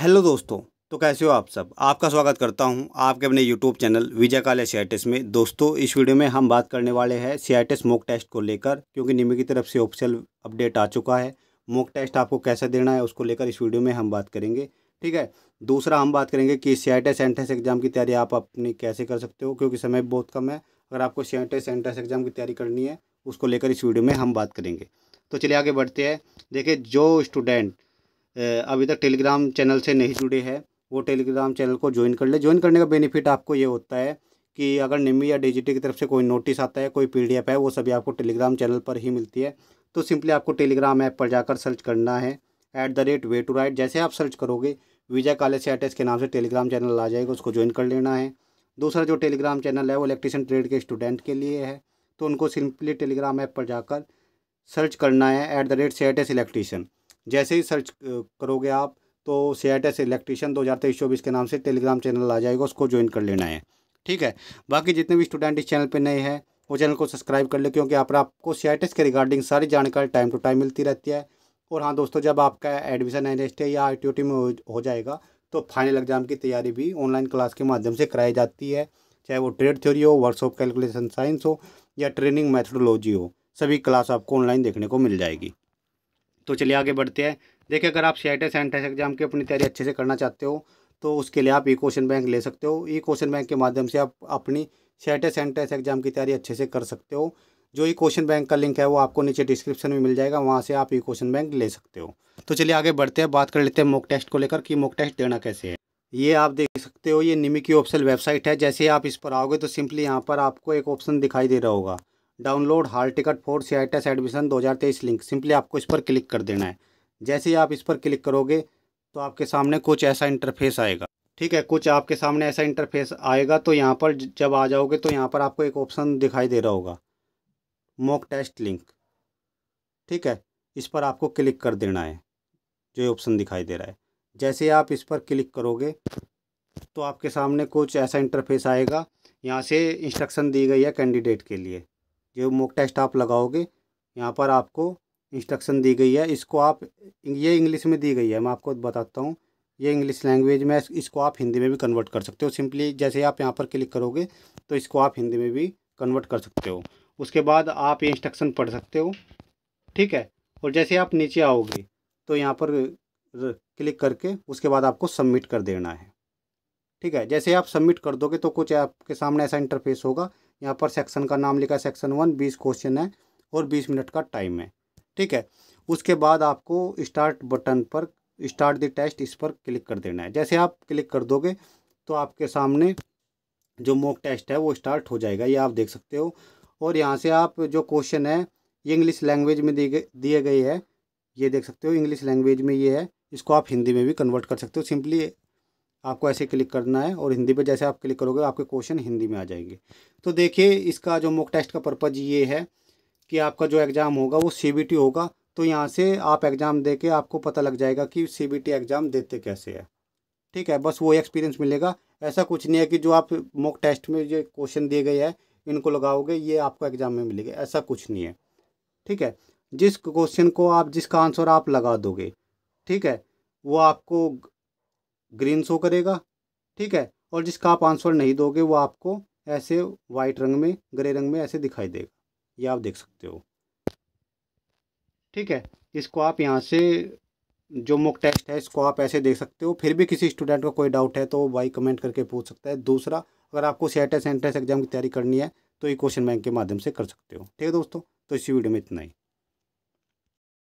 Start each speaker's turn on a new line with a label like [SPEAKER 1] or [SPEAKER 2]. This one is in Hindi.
[SPEAKER 1] हेलो दोस्तों तो कैसे हो आप सब आपका स्वागत करता हूं आपके अपने यूट्यूब चैनल विजय काले सीआईटेस में दोस्तों इस वीडियो में हम बात करने वाले हैं सीआईटेस मॉक टेस्ट को लेकर क्योंकि निम्न की तरफ से ऑफिशियल अपडेट आ चुका है मॉक टेस्ट आपको कैसे देना है उसको लेकर इस वीडियो में हम बात करेंगे ठीक है दूसरा हम बात करेंगे कि सी आई एंट्रेंस एग्जाम की तैयारी आप अपनी कैसे कर सकते हो क्योंकि समय बहुत कम है अगर आपको सी आई एंट्रेंस एग्जाम की तैयारी करनी है उसको लेकर इस वीडियो में हम बात करेंगे तो चलिए आगे बढ़ते हैं देखिए जो स्टूडेंट अभी तक टेलीग्राम चैनल से नहीं जुड़े हैं वो टेलीग्राम चैनल को ज्वाइन कर ले ज्वाइन करने का बेनिफिट आपको ये होता है कि अगर निमी या डिजिटी की तरफ से कोई नोटिस आता है कोई पीडीएफ है वो सभी आपको टेलीग्राम चैनल पर ही मिलती है तो सिंपली आपको टेलीग्राम ऐप पर जाकर सर्च करना है at the rate way to write जैसे आप सर्च करोगे विजय कॉलेज से अटैच के नाम से टेलीग्राम चैनल आ जाएगा उसको ज्वाइन कर लेना है दूसरा जो टेलीग्राम चैनल है वो इलेक्ट्रिशियन ट्रेड के स्टूडेंट के लिए है तो उनको सिंपली टेलीग्राम ऐप पर जाकर सर्च करना है ऐट द रेट से अटैच इलेक्ट्रीशियन जैसे ही सर्च करोगे आप तो सी आई इलेक्ट्रिशियन दो हज़ार तेईस चौबीस के नाम से टेलीग्राम चैनल आ जाएगा उसको ज्वाइन कर लेना है ठीक है बाकी जितने भी स्टूडेंट इस चैनल पर नए हैं वो चैनल को सब्सक्राइब कर ले क्योंकि आप आपको सी के रिगार्डिंग सारी जानकारी टाइम टू टाइम मिलती रहती है और हाँ दोस्तों जब आपका एडमिशन एन एस या आई में हो जाएगा तो फाइनल एग्जाम की तैयारी भी ऑनलाइन क्लास के माध्यम से कराई जाती है चाहे वो ट्रेड थ्योरी हो वर्कशॉप कैलकुलेशन साइंस हो या ट्रेनिंग मैथडोलॉजी हो सभी क्लास आपको ऑनलाइन देखने को मिल जाएगी तो चलिए आगे बढ़ते हैं देखिए अगर आप सी आई टी एग्ज़ाम की अपनी तैयारी अच्छे से करना चाहते हो तो उसके लिए आप ई क्वेश्चन बैंक ले सकते हो ई क्वेश्चन बैंक के माध्यम से आप अपनी सी आई एग्ज़ाम की तैयारी अच्छे से कर सकते हो जो ई क्वेश्चन बैंक का लिंक है वो आपको नीचे डिस्क्रिप्शन में मिल जाएगा वहाँ से आप ई क्वेश्चन बैंक ले सकते हो तो चलिए आगे बढ़ते हैं बात कर लेते हैं मॉक टेस्ट को लेकर कि मॉक टेस्ट देना कैसे है ये आप देख सकते हो ये निमिकी ऑप्शन वेबसाइट है जैसे आप इस पर आओगे तो सिंपली यहाँ पर आपको एक ऑप्शन दिखाई दे रहा होगा download hall ticket for C admission 2023 link simply आपको इस पर क्लिक कर देना है जैसे ही आप इस पर क्लिक करोगे तो आपके सामने कुछ ऐसा इंटरफेस आएगा ठीक है कुछ आपके सामने ऐसा इंटरफेस आएगा तो यहाँ पर जब आ जाओगे तो यहाँ पर आपको एक ऑप्शन दिखाई दे रहा होगा मॉक टेस्ट लिंक ठीक है इस पर आपको क्लिक कर देना है जो ऑप्शन दिखाई दे रहा है जैसे आप इस पर क्लिक करोगे तो आपके सामने कुछ ऐसा इंटरफेस आएगा यहाँ से इंस्ट्रक्शन दी गई है कैंडिडेट के लिए जो मोक टेस्ट आप लगाओगे यहाँ पर आपको इंस्ट्रक्शन दी गई है इसको आप ये इंग्लिश में दी गई है मैं आपको बताता हूँ ये इंग्लिश लैंग्वेज में इसको आप हिंदी में भी कन्वर्ट कर सकते हो सिंपली जैसे आप यहाँ पर क्लिक करोगे तो इसको आप हिंदी में भी कन्वर्ट कर सकते हो उसके बाद आप ये इंस्ट्रक्शन पढ़ सकते हो ठीक है और जैसे आप नीचे आओगे तो यहाँ पर क्लिक करके उसके बाद आपको सबमिट कर देना है ठीक है जैसे आप सबमिट कर दोगे तो कुछ आपके सामने ऐसा इंटरफेस होगा यहाँ पर सेक्शन का नाम लिखा सेक्शन वन बीस क्वेश्चन है और बीस मिनट का टाइम है ठीक है उसके बाद आपको स्टार्ट बटन पर स्टार्ट द टेस्ट इस पर क्लिक कर देना है जैसे आप क्लिक कर दोगे तो आपके सामने जो मॉक टेस्ट है वो स्टार्ट हो जाएगा ये आप देख सकते हो और यहाँ से आप जो क्वेश्चन है ये इंग्लिश लैंग्वेज में दिए गए दिए गए ये देख सकते हो इंग्लिश लैंग्वेज में ये है इसको आप हिंदी में भी कन्वर्ट कर सकते हो सिंपली आपको ऐसे क्लिक करना है और हिंदी पे जैसे आप क्लिक करोगे आपके क्वेश्चन हिंदी में आ जाएंगे तो देखिए इसका जो मॉक टेस्ट का पर्पज़ ये है कि आपका जो एग्ज़ाम होगा वो सी होगा तो यहाँ से आप एग्ज़ाम दे के आपको पता लग जाएगा कि सी एग्ज़ाम देते कैसे है ठीक है बस वो एक्सपीरियंस मिलेगा ऐसा कुछ नहीं है कि जो आप मॉक टेस्ट में जो क्वेश्चन दिए गए हैं इनको लगाओगे ये आपको एग्ज़ाम में मिलेगा ऐसा कुछ नहीं है ठीक है जिस क्वेश्चन को आप जिसका आंसर आप लगा दोगे ठीक है वो आपको ग्रीन शो करेगा ठीक है और जिसका आप आंसर नहीं दोगे वो आपको ऐसे वाइट रंग में ग्रे रंग में ऐसे दिखाई देगा ये आप देख सकते हो ठीक है इसको आप यहाँ से जो मुक टेस्ट है इसको आप ऐसे देख सकते हो फिर भी किसी स्टूडेंट को कोई डाउट है तो भाई कमेंट करके पूछ सकता है दूसरा अगर आपको सी एंट्रेंस एग्जाम की तैयारी करनी है तो ये क्वेश्चन बैंक के माध्यम से कर सकते हो ठीक है दोस्तों तो इसी वीडियो में इतना ही